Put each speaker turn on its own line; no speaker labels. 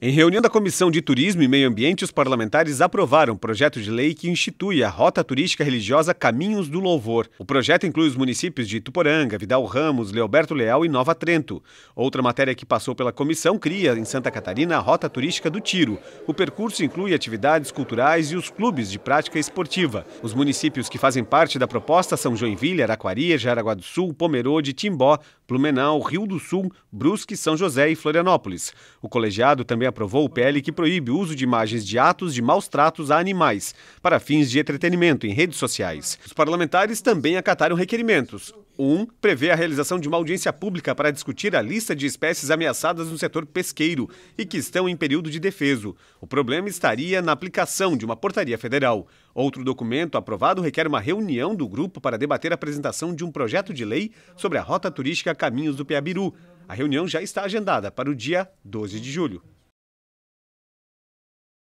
Em reunião da Comissão de Turismo e Meio Ambiente, os parlamentares aprovaram um projeto de lei que institui a rota turística religiosa Caminhos do Louvor. O projeto inclui os municípios de Tuporanga, Vidal Ramos, Leoberto Leal e Nova Trento. Outra matéria que passou pela comissão cria, em Santa Catarina, a rota turística do Tiro. O percurso inclui atividades culturais e os clubes de prática esportiva. Os municípios que fazem parte da proposta são Joinville, Araquaria, Jaraguá do Sul, Pomerode, Timbó, Blumenau, Rio do Sul, Brusque, São José e Florianópolis. O colegiado também aprovou o PL que proíbe o uso de imagens de atos de maus tratos a animais para fins de entretenimento em redes sociais. Os parlamentares também acataram requerimentos. Um prevê a realização de uma audiência pública para discutir a lista de espécies ameaçadas no setor pesqueiro e que estão em período de defeso. O problema estaria na aplicação de uma portaria federal. Outro documento aprovado requer uma reunião do grupo para debater a apresentação de um projeto de lei sobre a rota turística Caminhos do Piabiru. A reunião já está agendada para o dia 12 de julho.